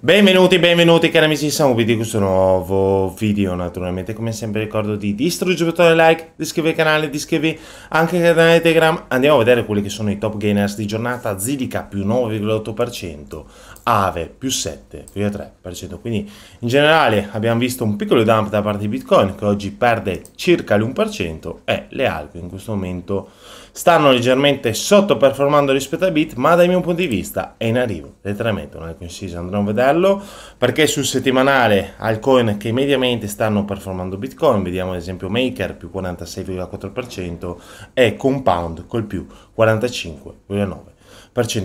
Benvenuti, benvenuti cari amici di Samuvi di questo nuovo video naturalmente come sempre ricordo di distruggere il bottone like, di iscrivervi al canale, di iscrivervi anche al canale Telegram andiamo a vedere quelli che sono i top gainers di giornata ZDK più 9,8% AVE più 7,3%. Quindi in generale abbiamo visto un piccolo dump da parte di Bitcoin che oggi perde circa l'1% e le alpe in questo momento stanno leggermente sottoperformando rispetto a Bit, ma dal mio punto di vista è in arrivo, letteralmente un altcoin season, andremo a vederlo, perché sul settimanale altcoin che mediamente stanno performando Bitcoin, vediamo ad esempio Maker più 46,4% e Compound col più 45,9%.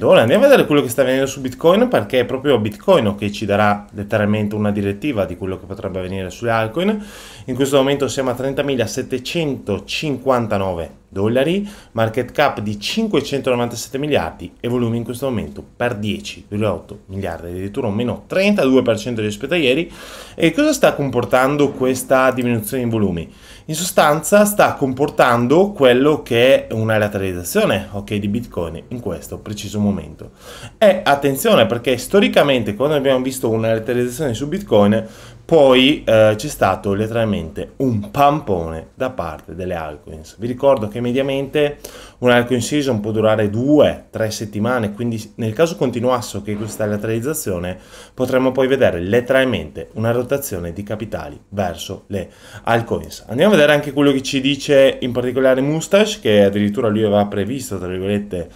Ora andiamo a vedere quello che sta avvenendo su Bitcoin perché è proprio Bitcoin che ci darà letteralmente una direttiva di quello che potrebbe avvenire sulle altcoin. In questo momento siamo a 30.759 dollari, market cap di 597 miliardi e volume in questo momento per 10,8 miliardi, addirittura un meno 32% rispetto a ieri. E cosa sta comportando questa diminuzione in volumi? In sostanza sta comportando quello che è una lateralizzazione okay, di Bitcoin in questo preciso momento. E attenzione perché storicamente quando abbiamo visto una lateralizzazione su Bitcoin poi eh, c'è stato letteralmente un pampone da parte delle altcoins. Vi ricordo che perché mediamente un arco in season può durare 2-3 settimane, quindi nel caso continuasse che questa lateralizzazione potremmo poi vedere letteralmente una rotazione di capitali verso le altcoins. Andiamo a vedere anche quello che ci dice in particolare Mustache, che addirittura lui aveva previsto, tra virgolette,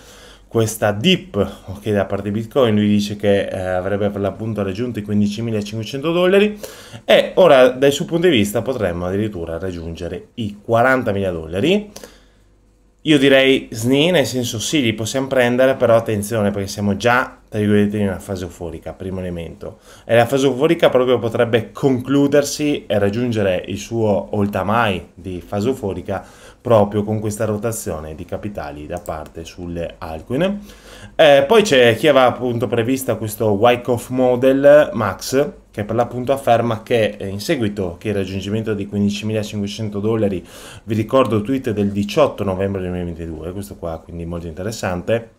questa dip ok, da parte di Bitcoin, lui dice che eh, avrebbe per l'appunto raggiunto i 15.500 dollari e ora dal suo punto di vista potremmo addirittura raggiungere i 40.000 dollari io direi SNI, nel senso sì, li possiamo prendere, però attenzione perché siamo già, tra virgolette, in una fase euforica, primo elemento. E la fase euforica proprio potrebbe concludersi e raggiungere il suo all di fase euforica proprio con questa rotazione di capitali da parte sulle altcoin. Eh, poi c'è chi aveva appunto prevista questo Wyckoff Model Max, che per l'appunto afferma che eh, in seguito che il raggiungimento di 15.500 dollari, vi ricordo il tweet del 18 novembre 2022, questo qua quindi molto interessante,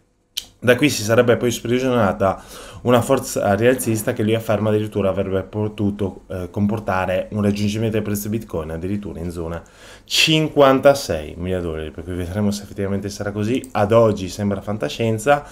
da qui si sarebbe poi sprigionata una forza rialzista che lui afferma addirittura avrebbe potuto eh, comportare un raggiungimento del prezzo Bitcoin addirittura in zona 56 mila dollari, per cui vedremo se effettivamente sarà così. Ad oggi sembra fantascienza.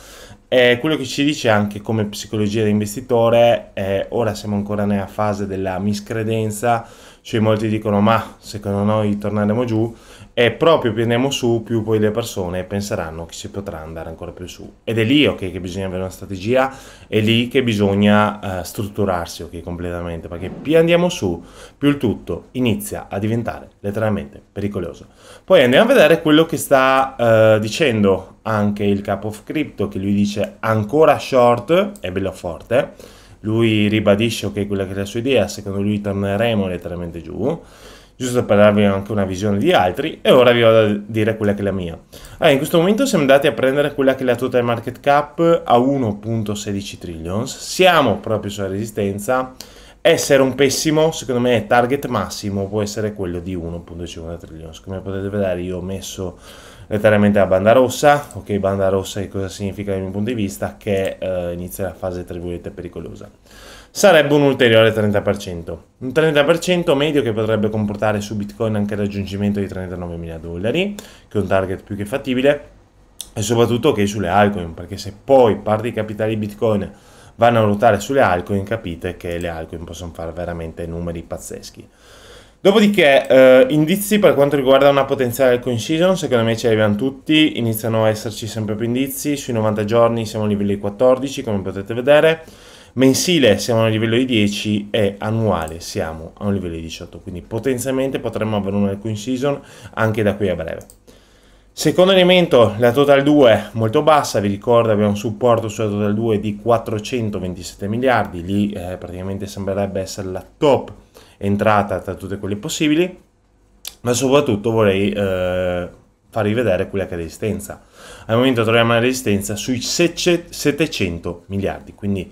Eh, quello che ci dice anche come psicologia da investitore, eh, ora siamo ancora nella fase della miscredenza, cioè molti dicono ma secondo noi torneremo giù e proprio più andiamo su, più poi le persone penseranno che si potrà andare ancora più su. Ed è lì okay, che bisogna avere una strategia, è lì che bisogna uh, strutturarsi okay, completamente, perché più andiamo su, più il tutto inizia a diventare letteralmente pericoloso. Poi andiamo a vedere quello che sta uh, dicendo anche il capo of crypto, che lui dice ancora short, è bello forte, lui ribadisce okay, quella che è la sua idea, secondo lui torneremo letteralmente giù giusto per darvi anche una visione di altri, e ora vi vado a dire quella che è la mia. Allora, in questo momento siamo andati a prendere quella che è la total market cap a 1.16 trillions, siamo proprio sulla resistenza, essere un pessimo, secondo me, target massimo può essere quello di 1.50 trillions. Come potete vedere, io ho messo letteralmente la banda rossa. Ok, banda rossa che cosa significa dal mio punto di vista? Che eh, inizia la fase, tra virgolette, pericolosa sarebbe un ulteriore 30%. Un 30% medio che potrebbe comportare su Bitcoin anche il raggiungimento di 39.000 dollari, che è un target più che fattibile, e soprattutto che sulle altcoin, perché se poi parte dei capitali Bitcoin vanno a ruotare sulle altcoin, capite che le altcoin possono fare veramente numeri pazzeschi. Dopodiché, eh, indizi per quanto riguarda una potenziale coin season, secondo me ci li tutti, iniziano a esserci sempre più indizi, sui 90 giorni siamo a livelli 14, come potete vedere, mensile siamo a un livello di 10 e annuale siamo a un livello di 18, quindi potenzialmente potremmo avere una in season anche da qui a breve. Secondo elemento, la Total 2 molto bassa, vi ricordo abbiamo un supporto sulla Total 2 di 427 miliardi, lì eh, praticamente sembrerebbe essere la top entrata tra tutte quelle possibili, ma soprattutto vorrei eh, farvi vedere quella che è resistenza. Al momento troviamo una resistenza sui 700 miliardi, quindi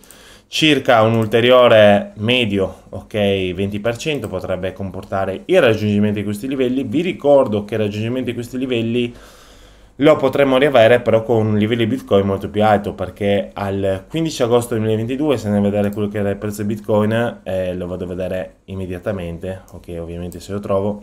circa un ulteriore medio ok 20% potrebbe comportare il raggiungimento di questi livelli vi ricordo che il raggiungimento di questi livelli lo potremmo riavere però con un livello di bitcoin molto più alto perché al 15 agosto 2022 se andiamo a vedere quello che era il prezzo di bitcoin eh, lo vado a vedere immediatamente ok ovviamente se lo trovo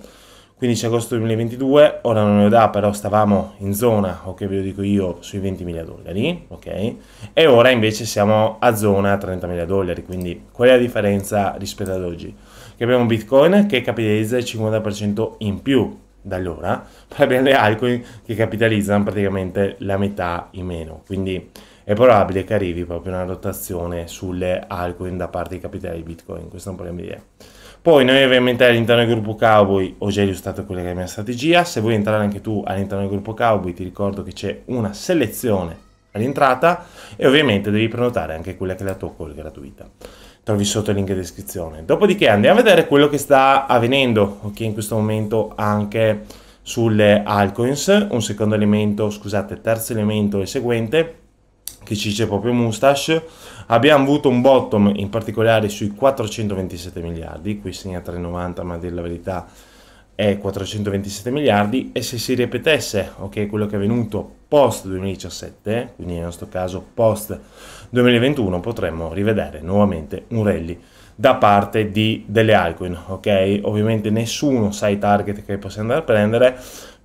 15 agosto 2022, ora non ne ho da, però stavamo in zona, ok, ve lo dico io, sui 20.000 dollari, ok? E ora invece siamo a zona 30.000 dollari, quindi qual è la differenza rispetto ad oggi? Che abbiamo Bitcoin che capitalizza il 50% in più da allora, poi abbiamo le altcoin che capitalizzano praticamente la metà in meno, quindi è probabile che arrivi proprio una rotazione sulle altcoin da parte dei capitali di Bitcoin, questo è un problema di idea. Poi noi ovviamente all'interno del gruppo Cowboy ho già illustrato quella che è la mia strategia, se vuoi entrare anche tu all'interno del gruppo Cowboy ti ricordo che c'è una selezione all'entrata e ovviamente devi prenotare anche quella che è la tua call gratuita. Trovi sotto il link in descrizione. Dopodiché andiamo a vedere quello che sta avvenendo, ok, in questo momento anche sulle altcoins. Un secondo elemento, scusate, terzo elemento e seguente che ci dice proprio Mustache, abbiamo avuto un bottom in particolare sui 427 miliardi, qui segna 3,90 ma a dire la verità è 427 miliardi e se si ripetesse ok, quello che è avvenuto post 2017, quindi nel nostro caso post 2021 potremmo rivedere nuovamente un rally da parte di, delle altcoin, ok? Ovviamente nessuno sa i target che possiamo andare a prendere,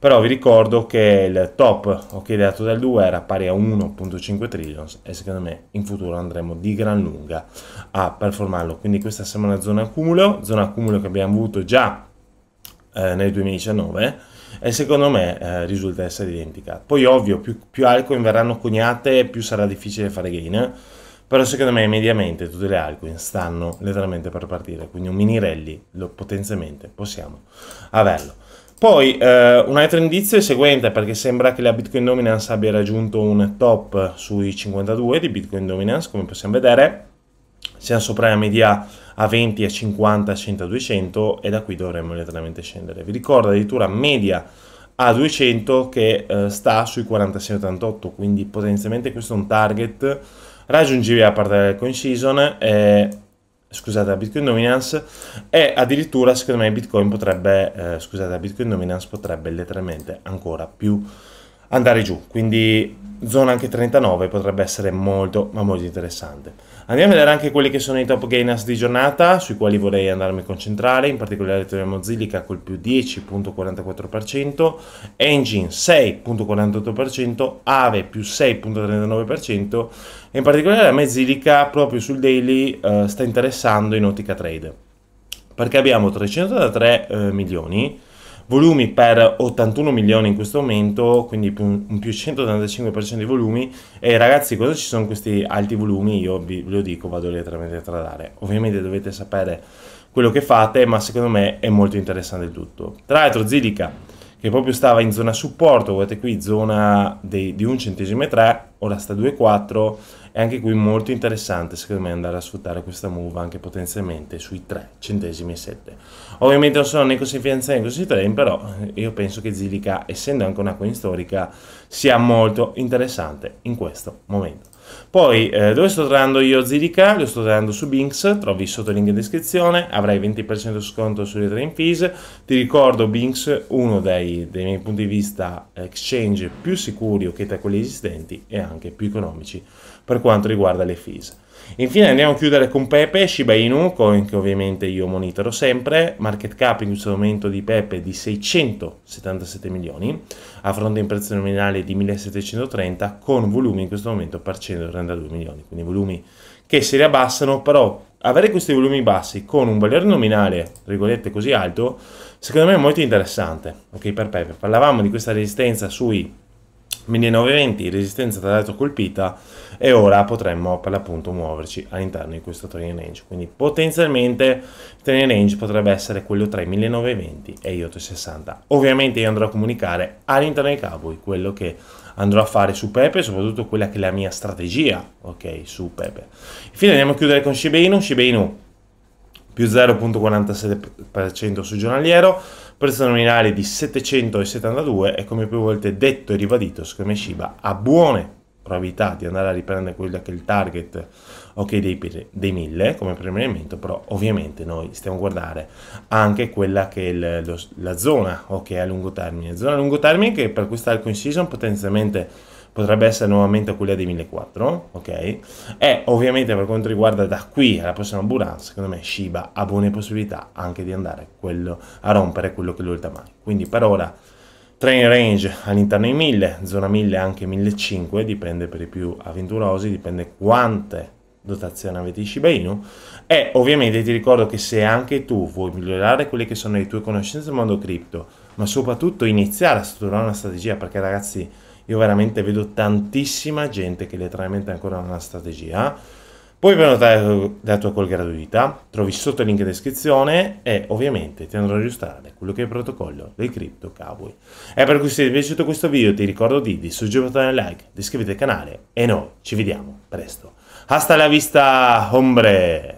però vi ricordo che il top ok dato dal 2 era pari a 1.5 trillions e secondo me in futuro andremo di gran lunga a performarlo quindi questa una zona accumulo zona accumulo che abbiamo avuto già eh, nel 2019 e secondo me eh, risulta essere identica poi ovvio più, più altcoin verranno coniate più sarà difficile fare gain eh? però secondo me mediamente tutte le altcoin stanno letteralmente per partire quindi un mini rally lo, potenzialmente possiamo averlo poi eh, un altro indizio è il seguente, perché sembra che la Bitcoin Dominance abbia raggiunto un top sui 52 di Bitcoin Dominance, come possiamo vedere. Siamo sopra la media a 20, a 50, a 100, a 200 e da qui dovremmo letteralmente scendere. Vi ricordo addirittura media a 200 che eh, sta sui 46,88, quindi potenzialmente questo è un target raggiungibile a partire dal coin season. Eh, scusate la Bitcoin Dominance e addirittura secondo me Bitcoin potrebbe, eh, scusate la Bitcoin Dominance potrebbe letteralmente ancora più andare giù, quindi zona anche 39 potrebbe essere molto ma molto interessante. Andiamo a vedere anche quelli che sono i top gainers di giornata, sui quali vorrei andarmi a concentrare, in particolare troviamo Zilliqa col più 10.44%, Engine 6.48%, Ave più 6.39% e in particolare la me proprio sul daily eh, sta interessando in ottica trade, perché abbiamo 383 eh, milioni, volumi per 81 milioni in questo momento, quindi un più 185% di volumi. E ragazzi, cosa ci sono questi alti volumi? Io vi, lo dico, vado letteralmente a tradare. Ovviamente dovete sapere quello che fate, ma secondo me è molto interessante il tutto. Tra l'altro, Zilica che proprio stava in zona supporto, guardate qui, zona dei, di 1 centesimo e 3, ora sta 2,4 e anche qui molto interessante secondo me andare a sfruttare questa move anche potenzialmente sui 3 centesimi e 7. Ovviamente non sono né così fianzate né così trend, però io penso che Zilica, essendo anche una coin storica, sia molto interessante in questo momento. Poi, eh, dove sto trovando io ZDK? Lo sto trovando su Binks, trovi sotto il link in descrizione, avrai 20% sconto sulle trading fees. Ti ricordo Binks, uno dei, dei miei punti di vista exchange più sicuri o che tra quelli esistenti e anche più economici per quanto riguarda le fees. Infine andiamo a chiudere con Pepe, Shiba Inu, coin che ovviamente io monitoro sempre, market cap in questo momento di Pepe di 677 milioni, a fronte in prezzo nominale di 1730 con volumi in questo momento per 132 milioni, quindi volumi che si riabbassano, però avere questi volumi bassi con un valore nominale, regolette così alto, secondo me è molto interessante, ok, per Pepe. Parlavamo di questa resistenza sui 1920 resistenza da l'altro colpita e ora potremmo per l'appunto muoverci all'interno di questo training range quindi potenzialmente il training range potrebbe essere quello tra i 1920 e i 860 ovviamente io andrò a comunicare all'interno dei cowboy quello che andrò a fare su Pepe soprattutto quella che è la mia strategia ok su Pepe infine andiamo a chiudere con Shiba Inu Shiba Inu più 0.47% su giornaliero prezzo nominale di 772 e come più volte detto e ribadito, secondo me Shiba ha buone probabilità di andare a riprendere quello che è il target ok dei, dei 1000 come primo però ovviamente noi stiamo a guardare anche quella che è il, lo, la zona ok a lungo termine, zona a lungo termine che per questa alcune season potenzialmente potrebbe essere nuovamente quella dei 1400, ok? E ovviamente per quanto riguarda da qui alla prossima Buran, secondo me Shiba ha buone possibilità anche di andare quello, a rompere quello che lui ha mai. Quindi per ora train range all'interno dei 1000, zona 1000 anche 1500, dipende per i più avventurosi, dipende quante dotazione avete di Shiba Inu e ovviamente ti ricordo che se anche tu vuoi migliorare quelle che sono le tue conoscenze nel mondo cripto ma soprattutto iniziare a strutturare una strategia perché ragazzi io veramente vedo tantissima gente che letteralmente ancora non ha strategia. Puoi prenotare la tua call gratuita, trovi sotto il link in descrizione e ovviamente ti andrò a registrare quello che è il protocollo del Crypto Cowboy. E per cui se ti è piaciuto questo video ti ricordo di, di suggerire il like, di iscriverti al canale e noi ci vediamo presto. Hasta la vista, hombre!